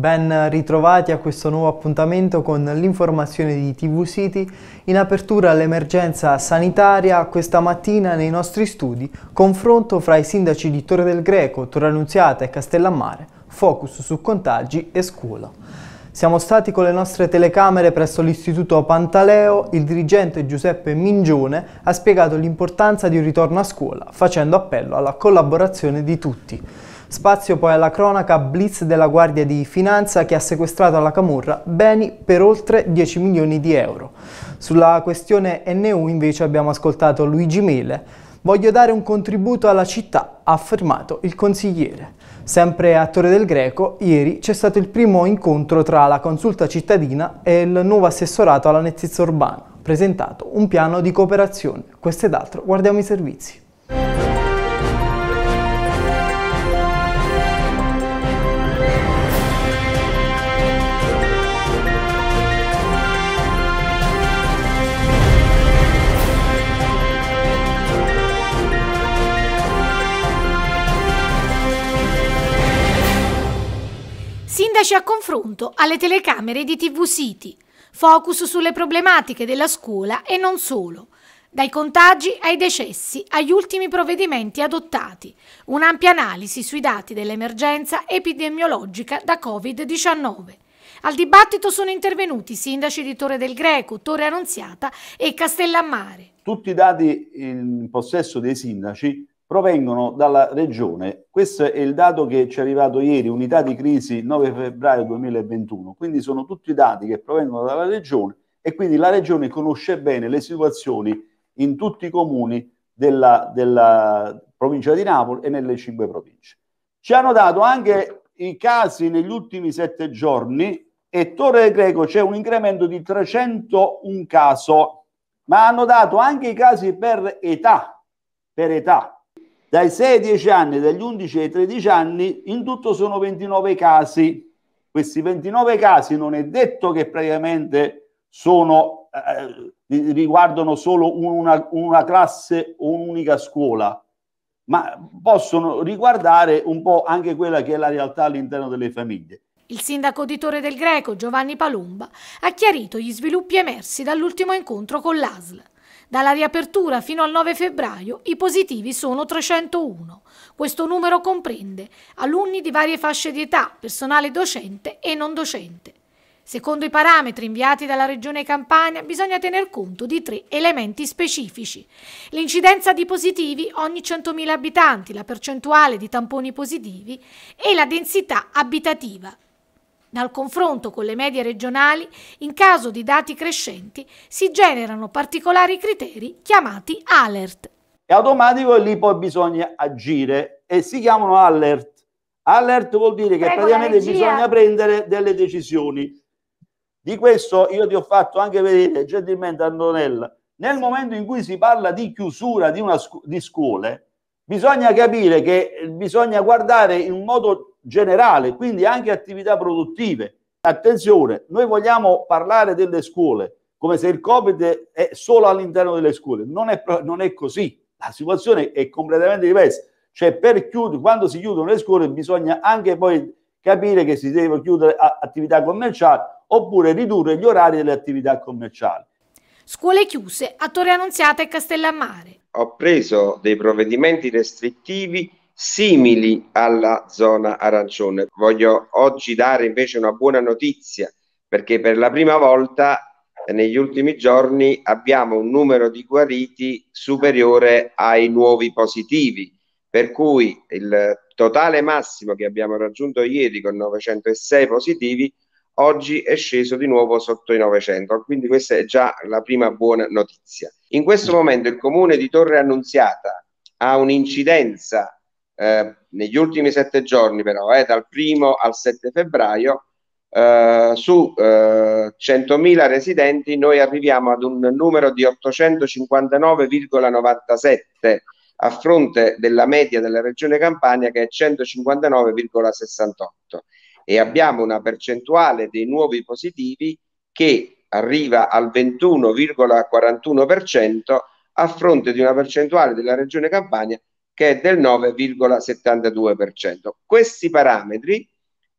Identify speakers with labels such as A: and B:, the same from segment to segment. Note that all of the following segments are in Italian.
A: Ben ritrovati a questo nuovo appuntamento con l'informazione di TV City in apertura all'emergenza sanitaria questa mattina nei nostri studi confronto fra i sindaci di Torre del Greco, Torre Annunziata e Castellammare, focus su contagi e scuola. Siamo stati con le nostre telecamere presso l'Istituto Pantaleo, il dirigente Giuseppe Mingione ha spiegato l'importanza di un ritorno a scuola facendo appello alla collaborazione di tutti. Spazio poi alla cronaca blitz della Guardia di Finanza che ha sequestrato alla Camorra beni per oltre 10 milioni di euro. Sulla questione NU invece abbiamo ascoltato Luigi Mele. Voglio dare un contributo alla città, ha affermato il consigliere. Sempre a Torre del Greco, ieri c'è stato il primo incontro tra la consulta cittadina e il nuovo assessorato alla nettizia urbana, presentato un piano di cooperazione. Questo ed altro, guardiamo i servizi.
B: Sindaci a confronto alle telecamere di TV City. Focus sulle problematiche della scuola e non solo. Dai contagi ai decessi, agli ultimi provvedimenti adottati. Un'ampia analisi sui dati dell'emergenza epidemiologica da Covid-19. Al dibattito sono intervenuti i sindaci di Torre del Greco, Torre Annunziata e Castellammare.
C: Tutti i dati in possesso dei sindaci provengono dalla regione. Questo è il dato che ci è arrivato ieri, unità di crisi 9 febbraio 2021, quindi sono tutti dati che provengono dalla regione e quindi la regione conosce bene le situazioni in tutti i comuni della, della provincia di Napoli e nelle cinque province. Ci hanno dato anche i casi negli ultimi sette giorni e Torre del Greco c'è un incremento di 301 caso, ma hanno dato anche i casi per età, per età dai 6 ai 10 anni, dagli 11 ai 13 anni, in tutto sono 29 casi. Questi 29 casi non è detto che praticamente sono, eh, eh riguardano solo una, una classe o un'unica scuola, ma possono riguardare un po' anche quella che è la realtà all'interno delle famiglie.
B: Il sindaco di Torre del Greco, Giovanni Palumba, ha chiarito gli sviluppi emersi dall'ultimo incontro con l'ASL. Dalla riapertura fino al 9 febbraio i positivi sono 301. Questo numero comprende alunni di varie fasce di età, personale docente e non docente. Secondo i parametri inviati dalla Regione Campania bisogna tener conto di tre elementi specifici. L'incidenza di positivi ogni 100.000 abitanti, la percentuale di tamponi positivi e la densità abitativa. Dal confronto con le medie regionali, in caso di dati crescenti, si generano particolari criteri chiamati alert.
C: È automatico e lì poi bisogna agire e si chiamano alert. Alert vuol dire che Prego praticamente bisogna prendere delle decisioni. Di questo io ti ho fatto anche vedere gentilmente Antonella. Nel momento in cui si parla di chiusura di, una scu- di scuole, bisogna capire che bisogna guardare in modo generale, quindi anche attività produttive. Attenzione, noi vogliamo parlare delle scuole come se il Covid è solo all'interno delle scuole, non è, non è così, la situazione è completamente diversa, cioè per chiudere, quando si chiudono le scuole bisogna anche poi capire che si deve chiudere attività commerciali oppure ridurre gli orari delle attività commerciali.
B: Scuole chiuse a Torre Annunziata e Castellammare.
D: Ho preso dei provvedimenti restrittivi simili alla zona arancione. Voglio oggi dare invece una buona notizia perché per la prima volta negli ultimi giorni abbiamo un numero di guariti superiore ai nuovi positivi, per cui il totale massimo che abbiamo raggiunto ieri con 906 positivi oggi è sceso di nuovo sotto i 900, quindi questa è già la prima buona notizia. In questo momento il comune di Torre Annunziata ha un'incidenza eh, negli ultimi sette giorni però, eh, dal primo al 7 febbraio, eh, su 100.000 eh, residenti noi arriviamo ad un numero di 859,97 a fronte della media della regione Campania che è 159,68 e abbiamo una percentuale dei nuovi positivi che arriva al 21,41% a fronte di una percentuale della regione Campania che è del 9,72%. Questi parametri,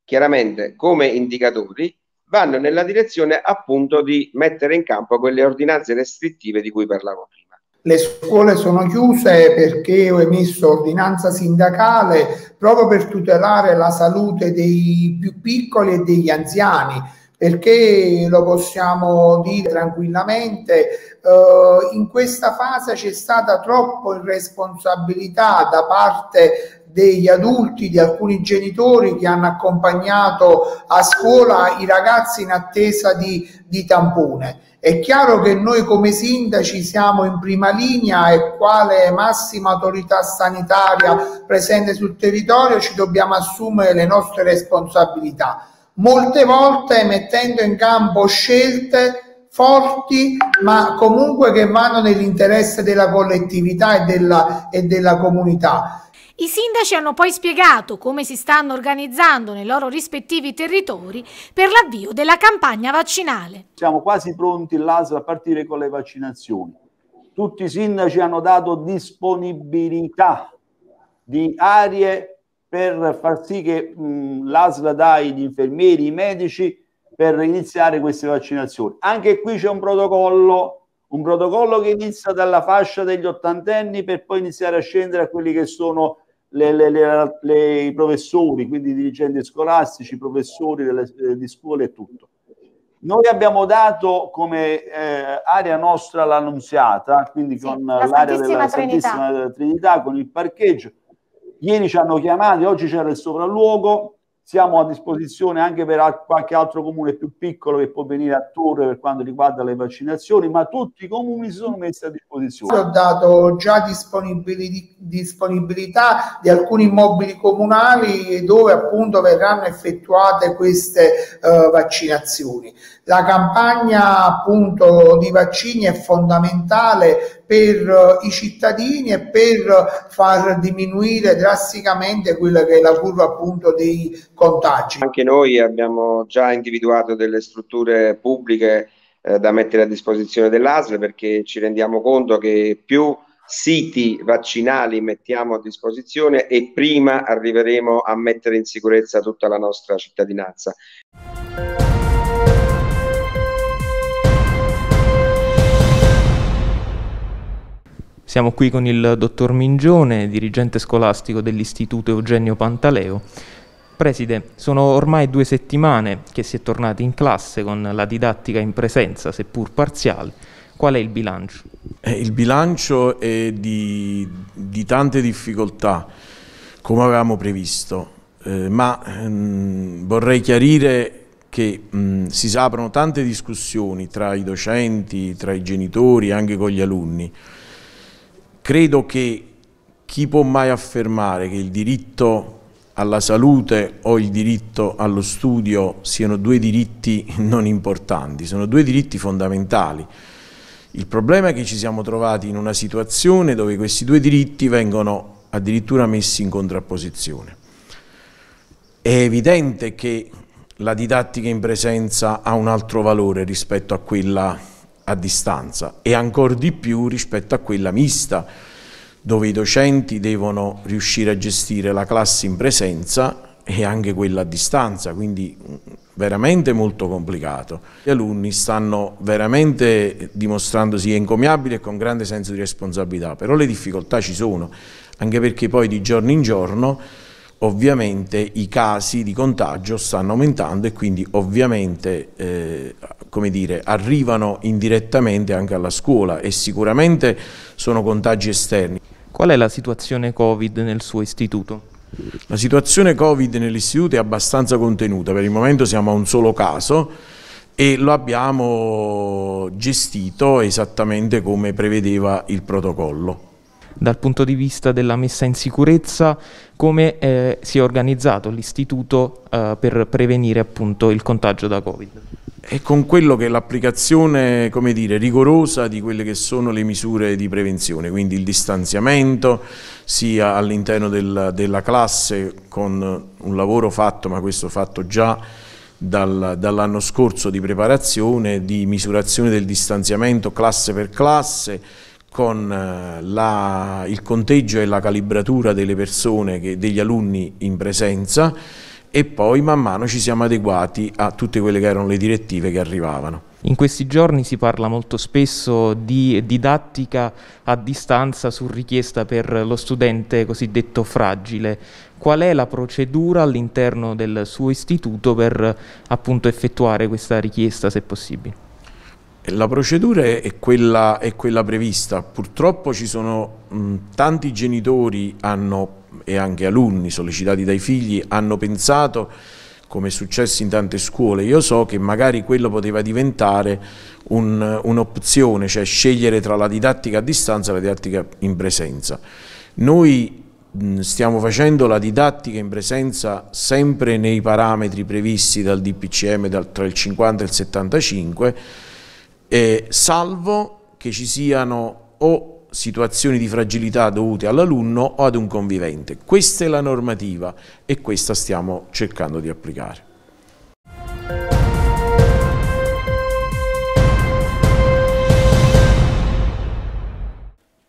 D: chiaramente come indicatori, vanno nella direzione appunto di mettere in campo quelle ordinanze restrittive di cui parlavo prima.
E: Le scuole sono chiuse perché ho emesso ordinanza sindacale proprio per tutelare la salute dei più piccoli e degli anziani perché lo possiamo dire tranquillamente, eh, in questa fase c'è stata troppo irresponsabilità da parte degli adulti, di alcuni genitori che hanno accompagnato a scuola i ragazzi in attesa di, di, tampone. È chiaro che noi come sindaci siamo in prima linea e quale massima autorità sanitaria presente sul territorio ci dobbiamo assumere le nostre responsabilità molte volte mettendo in campo scelte forti ma comunque che vanno nell'interesse della collettività e della, e della comunità.
B: I sindaci hanno poi spiegato come si stanno organizzando nei loro rispettivi territori per l'avvio della campagna vaccinale.
C: Siamo quasi pronti l'ASL a partire con le vaccinazioni. Tutti i sindaci hanno dato disponibilità di aree per far sì che mh, l'ASL dai gli infermieri, i medici per iniziare queste vaccinazioni. Anche qui c'è un protocollo, un protocollo che inizia dalla fascia degli ottantenni per poi iniziare a scendere a quelli che sono le, le, le, le i professori, quindi i dirigenti scolastici, i professori delle, eh, di scuole e tutto. Noi abbiamo dato come eh, area nostra l'annunziata, quindi con sì, l'area la della Santissima Trinità, con il parcheggio, Ieri ci hanno chiamato, oggi c'era il sopralluogo, siamo a disposizione anche per qualche altro comune più piccolo che può venire a Torre per quanto riguarda le vaccinazioni, ma tutti i comuni si sono messi a disposizione. Ho
E: dato già disponibilità di alcuni
C: immobili comunali dove
E: appunto verranno effettuate queste uh, vaccinazioni. La campagna appunto di vaccini è fondamentale per eh, i cittadini e per far diminuire drasticamente quella che è la curva appunto
D: dei contagi. Anche noi abbiamo già individuato delle strutture pubbliche eh, da mettere a disposizione dell'ASL perché ci rendiamo conto che più siti vaccinali mettiamo a disposizione e prima arriveremo a mettere in sicurezza tutta la nostra cittadinanza. Siamo qui con il dottor Mingione, dirigente scolastico dell'Istituto Eugenio Pantaleo. Preside, sono ormai due settimane che si è tornati in classe con la didattica in presenza, seppur parziale. Qual è il bilancio?
F: Eh, il bilancio è di, di, tante difficoltà, come avevamo previsto, eh, ma mh, ehm, vorrei chiarire che mh, si aprono tante discussioni tra i docenti, tra i genitori, anche con gli alunni credo che chi può mai affermare che il diritto alla salute o il diritto allo studio siano due diritti non importanti, sono due diritti fondamentali. Il problema è che ci siamo trovati in una situazione dove questi due diritti vengono addirittura messi in contrapposizione. È evidente che la didattica in presenza ha un altro valore rispetto a quella a distanza e ancora di più rispetto a quella mista, dove i docenti devono riuscire a gestire la classe in presenza e anche quella a distanza, quindi mm, veramente molto complicato. Gli alunni stanno veramente dimostrandosi encomiabili e con grande senso di responsabilità, però le difficoltà ci sono, anche perché poi di giorno in giorno ovviamente i casi di contagio stanno aumentando e quindi ovviamente eh, dire, arrivano indirettamente anche alla scuola e sicuramente sono contagi esterni. Qual è la situazione Covid nel suo istituto? La situazione Covid nell'istituto è abbastanza contenuta, per il momento siamo a un solo caso e lo abbiamo gestito esattamente come prevedeva il protocollo
D: dal punto di vista della messa in sicurezza, come eh, si è organizzato l'istituto eh, per prevenire appunto il contagio da Covid.
F: E con quello che è l'applicazione, come dire, rigorosa di quelle che sono le misure di prevenzione, quindi il distanziamento sia all'interno del, della classe con un lavoro fatto, ma questo fatto già dal, dall'anno scorso di preparazione, di misurazione del distanziamento classe per classe, con eh, la, il conteggio e la calibratura delle persone, che, degli alunni in presenza e poi man mano ci siamo adeguati a tutte quelle che erano le direttive che arrivavano.
D: In questi giorni si parla molto spesso di didattica a distanza su richiesta per lo studente cosiddetto fragile. Qual è la procedura all'interno del suo istituto per appunto effettuare questa richiesta se possibile?
F: La procedura è quella, è quella prevista, purtroppo ci sono mh, tanti genitori hanno, e anche alunni sollecitati dai figli hanno pensato come è successo in tante scuole, io so che magari quello poteva diventare un'opzione, un cioè scegliere tra la didattica a distanza e la didattica in presenza. Noi mh, stiamo facendo la didattica in presenza sempre nei parametri previsti dal DPCM dal, tra il 50 e il 75, eh, salvo che ci siano o situazioni di fragilità dovute all'alunno o ad un convivente. Questa è la normativa e questa stiamo cercando di applicare.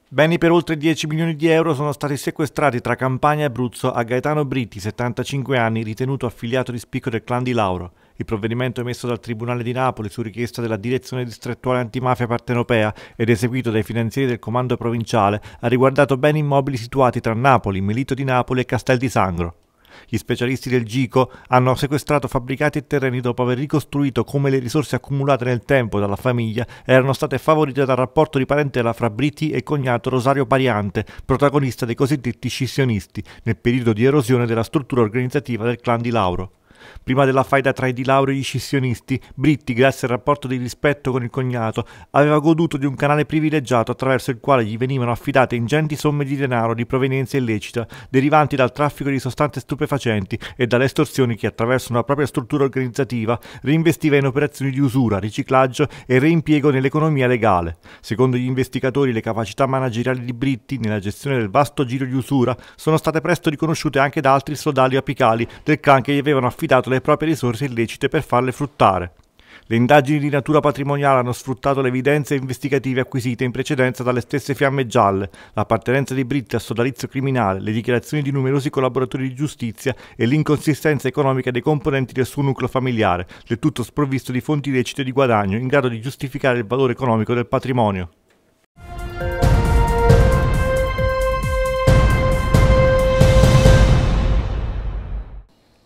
G: Beni per oltre 10 milioni di euro sono stati sequestrati tra Campania e Abruzzo a Gaetano Britti, 75 anni, ritenuto affiliato di spicco del clan di Lauro. Il provvedimento emesso dal Tribunale di Napoli su richiesta della Direzione Distrettuale Antimafia Partenopea ed eseguito dai finanzieri del Comando Provinciale ha riguardato beni immobili situati tra Napoli, Melito di Napoli e Castel di Sangro. Gli specialisti del GICO hanno sequestrato fabbricati e terreni dopo aver ricostruito come le risorse accumulate nel tempo dalla famiglia erano state favorite dal rapporto di parentela fra Briti e cognato Rosario Pariante, protagonista dei cosiddetti scissionisti, nel periodo di erosione della struttura organizzativa del clan di Lauro. Prima della faida tra i di Lauro e gli scissionisti, Britti, grazie al rapporto di rispetto con il cognato, aveva goduto di un canale privilegiato attraverso il quale gli venivano affidate ingenti somme di denaro di provenienza illecita, derivanti dal traffico di sostanze stupefacenti e dalle estorsioni che attraverso una propria struttura organizzativa reinvestiva in operazioni di usura, riciclaggio e reimpiego nell'economia legale. Secondo gli investigatori, le capacità manageriali di Britti nella gestione del vasto giro di usura sono state presto riconosciute anche da altri sodali apicali del clan che gli avevano affidato esercitato le proprie risorse illecite per farle fruttare. Le indagini di natura patrimoniale hanno sfruttato le evidenze investigative acquisite in precedenza dalle stesse fiamme gialle, l'appartenenza di Britti al sodalizio criminale, le dichiarazioni di numerosi collaboratori di giustizia e l'inconsistenza economica dei componenti del suo nucleo familiare, del tutto sprovvisto di fonti lecite di guadagno in grado di giustificare il valore economico del patrimonio.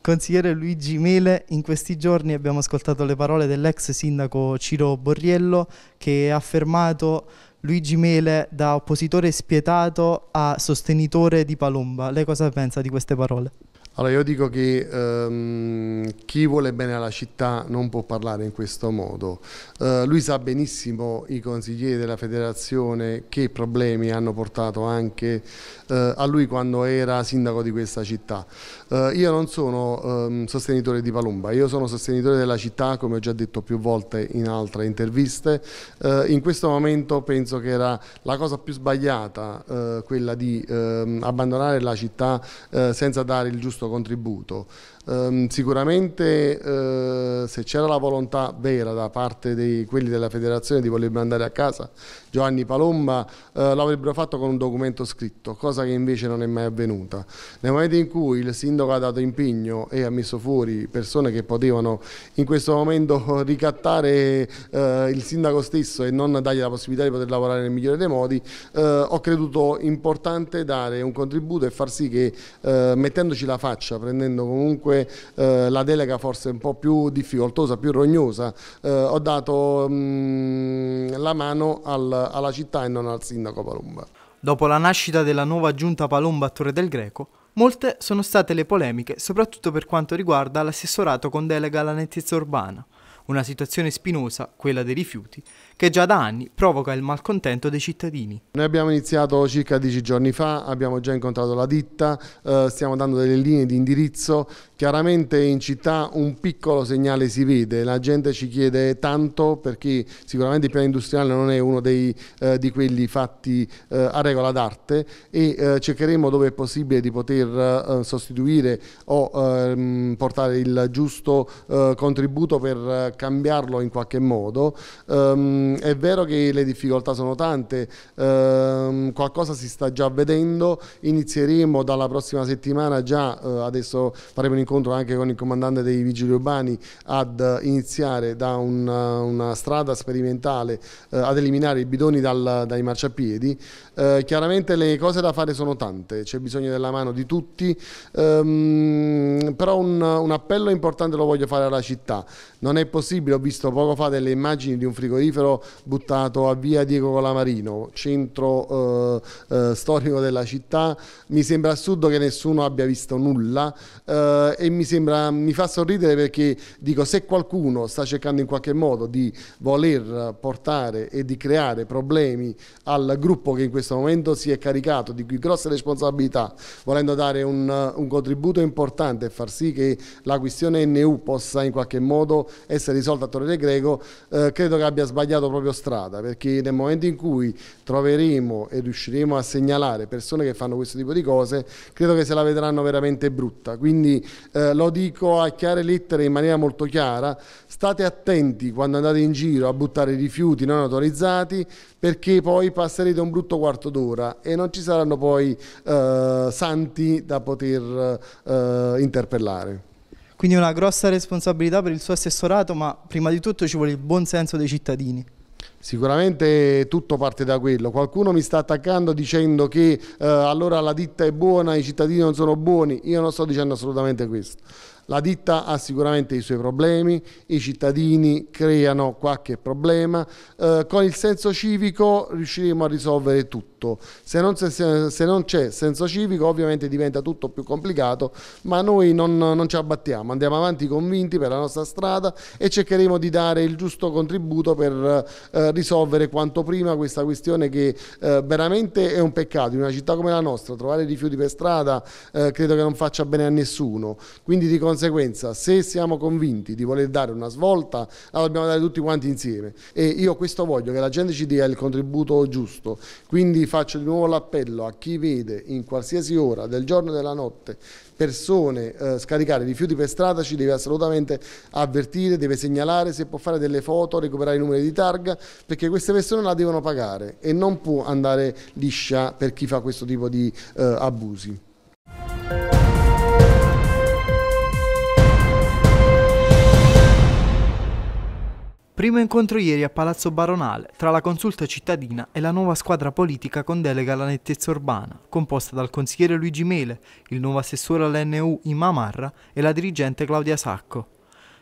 A: Consigliere Luigi Mele, in questi giorni abbiamo ascoltato le parole dell'ex sindaco Ciro Borriello che ha affermato Luigi Mele da oppositore spietato a sostenitore di Palomba. Lei cosa pensa di queste parole?
H: Allora io dico che ehm, chi vuole bene alla città non può parlare in questo modo. Eh, lui sa benissimo i consiglieri della federazione che problemi hanno portato anche eh, a lui quando era sindaco di questa città. Eh, io non sono ehm, sostenitore di Palumba, io sono sostenitore della città come ho già detto più volte in altre interviste. Eh, in questo momento penso che era la cosa più sbagliata eh, quella di ehm, abbandonare la città eh, senza dare il giusto contributo Um, sicuramente uh, se c'era la volontà vera da parte di quelli della federazione di voler mandare a casa Giovanni Palomba uh, l'avrebbero fatto con un documento scritto, cosa che invece non è mai avvenuta. Nel momento in cui il sindaco ha dato impegno e ha messo fuori persone che potevano in questo momento ricattare uh, il sindaco stesso e non dargli la possibilità di poter lavorare nel migliore dei modi, ho creduto importante dare un contributo e far sì che mettendoci la faccia, prendendo comunque comunque eh, la delega forse un po' più difficoltosa, più rognosa. Eh, ho dato mh,
A: mm, la mano al, alla città e non al sindaco Palomba. Dopo la nascita della nuova giunta Palomba a Torre del Greco, molte sono state le polemiche, soprattutto per quanto riguarda l'assessorato con delega alla nettezza urbana. Una situazione spinosa, quella dei rifiuti, che già da anni provoca il malcontento dei cittadini.
H: Noi abbiamo iniziato circa dieci giorni fa, abbiamo già incontrato la ditta, eh, stiamo dando delle linee di indirizzo, chiaramente in città un piccolo segnale si vede, la gente ci chiede tanto perché sicuramente il piano industriale non è uno dei, eh, di quelli fatti eh, a regola d'arte e cercheremo dove è possibile di poter sostituire o ehm, portare il giusto contributo per cambiarlo in qualche modo. Ehm, Ehm, è vero che le difficoltà sono tante, ehm, qualcosa si sta già vedendo, inizieremo dalla prossima settimana già, eh, adesso faremo un incontro anche con il comandante dei vigili urbani ad iniziare da una, eh, una strada sperimentale eh, ad eliminare i bidoni dal, dai marciapiedi. Eh, chiaramente le cose da fare sono tante, c'è bisogno della mano di tutti, ehm, però un, un appello importante lo voglio fare alla città, non è possibile, ho visto poco fa delle immagini di un frigorifero buttato a via Diego Colamarino, centro eh, eh, storico della città, mi sembra assurdo che nessuno abbia visto nulla eh, e mi, sembra, mi fa sorridere perché dico se qualcuno sta cercando in qualche modo di voler portare e di creare problemi al gruppo che in questo momento si è caricato di grosse responsabilità, volendo dare un, un contributo importante e far sì che la questione NU possa in qualche modo essere risolta a Torre del Greco, eh, credo che abbia sbagliato cambiato proprio strada, perché nel momento in cui troveremo e riusciremo a segnalare persone che fanno questo tipo di cose, credo che se la vedranno veramente brutta. Quindi eh, lo dico a chiare lettere in maniera molto chiara, state attenti quando andate in giro a buttare rifiuti non autorizzati, perché poi passerete un brutto quarto d'ora e non ci saranno poi eh, santi da poter eh, interpellare.
A: Quindi una grossa responsabilità per il suo assessorato, ma prima di tutto ci vuole il buon senso dei cittadini.
H: Sicuramente tutto parte da quello. Qualcuno mi sta attaccando dicendo che eh, allora la ditta è buona, i cittadini non sono buoni. Io non sto dicendo assolutamente questo. La ditta ha sicuramente i suoi problemi, i cittadini creano qualche problema. Eh, con il senso civico riusciremo a risolvere tutto tutto. Se non, se, se non, c'è senso civico ovviamente diventa tutto più complicato, ma noi non, non ci abbattiamo, andiamo avanti convinti per la nostra strada e cercheremo di dare il giusto contributo per eh, risolvere quanto prima questa questione che eh, veramente è un peccato. In una città come la nostra trovare rifiuti per strada eh, credo che non faccia bene a nessuno. Quindi di conseguenza se siamo convinti di voler dare una svolta la dobbiamo dare tutti quanti insieme e io questo voglio che la gente ci dia il contributo giusto. Quindi faccio di nuovo l'appello a chi vede in qualsiasi ora del giorno e della notte persone eh, scaricare rifiuti per strada ci deve assolutamente avvertire, deve segnalare, se può fare delle foto, recuperare i numeri di targa perché queste persone la devono pagare e non può andare liscia per chi fa questo tipo di eh, abusi.
A: Primo incontro ieri a Palazzo Baronale tra la consulta cittadina e la nuova squadra politica con delega alla nettezza urbana, composta dal consigliere Luigi Mele, il nuovo assessore all'NU Imamarra e la dirigente Claudia Sacco.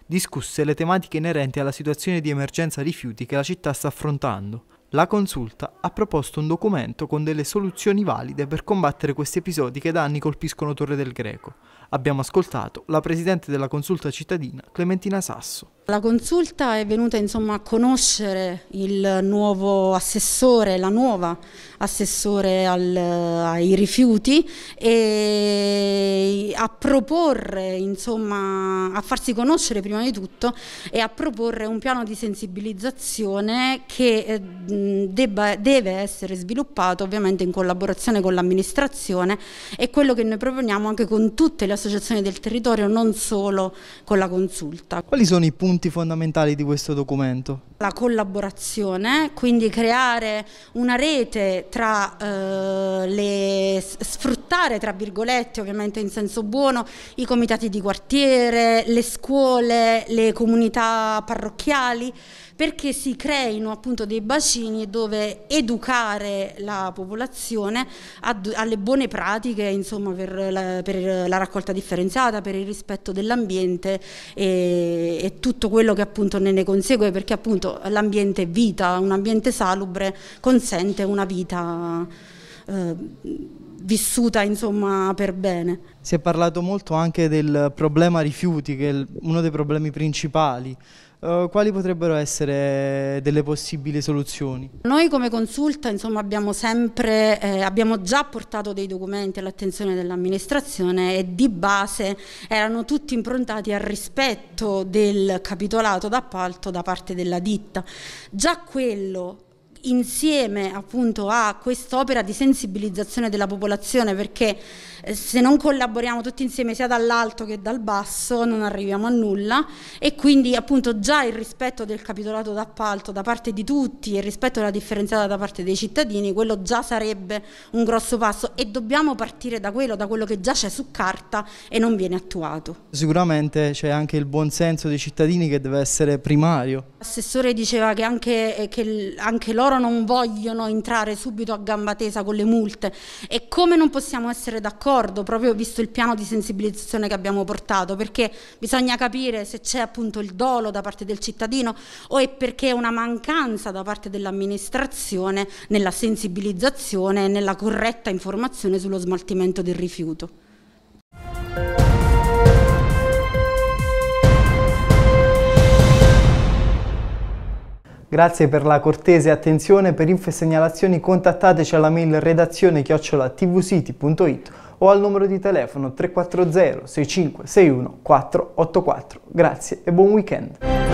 A: Discusse le tematiche inerenti alla situazione di emergenza rifiuti che la città sta affrontando. La consulta ha proposto un documento con delle soluzioni valide per combattere questi episodi che da anni colpiscono Torre del Greco. Abbiamo ascoltato la presidente della consulta cittadina, Clementina Sasso.
I: La consulta è venuta insomma, a conoscere il nuovo assessore, la nuova assessore al, ai rifiuti e a proporre, insomma, a farsi conoscere prima di tutto e a proporre un piano di sensibilizzazione che eh, debba, deve essere sviluppato ovviamente in collaborazione con l'amministrazione e quello che noi proponiamo anche con tutte le associazioni del territorio, non solo con la consulta.
A: Quali sono i punti punti fondamentali di questo documento?
I: La collaborazione, quindi creare una rete tra eh, le sfruttare tra virgolette, ovviamente in senso buono, i comitati di quartiere, le scuole, le comunità parrocchiali perché si creino appunto dei bacini dove educare la popolazione alle buone pratiche insomma, per, la, per la raccolta differenziata, per il rispetto dell'ambiente e, e, tutto quello che appunto ne, ne consegue perché appunto l'ambiente è vita, un ambiente salubre consente una vita eh, vissuta insomma per bene.
A: Si è parlato molto anche del problema rifiuti che è uno dei problemi principali eh, quali potrebbero essere delle possibili soluzioni?
I: Noi come consulta insomma, abbiamo, sempre, eh, abbiamo già portato dei documenti all'attenzione dell'amministrazione e di base erano tutti improntati al rispetto del capitolato d'appalto da parte della ditta. Già quello insieme appunto a quest'opera di sensibilizzazione della popolazione perché eh, se non collaboriamo tutti insieme sia dall'alto che dal basso non arriviamo a nulla e quindi appunto già il rispetto del capitolato d'appalto da parte di tutti e il rispetto della differenziata da parte dei cittadini quello già sarebbe un grosso passo e dobbiamo partire da quello, da quello che già c'è su carta e non viene attuato.
A: Sicuramente c'è anche il buon senso dei cittadini che deve essere primario.
I: L'assessore diceva che anche, eh, che anche loro loro non vogliono entrare subito a gamba tesa con le multe e come non possiamo essere d'accordo proprio visto il piano di sensibilizzazione che abbiamo portato perché bisogna capire se c'è appunto il dolo da parte del cittadino o è perché è una mancanza da parte dell'amministrazione nella sensibilizzazione e nella corretta informazione sullo smaltimento del rifiuto.
A: Grazie per la cortese attenzione. Per info e segnalazioni contattateci alla mail redazione tvcity.it o al numero di telefono 340 6561 484. Grazie e buon weekend.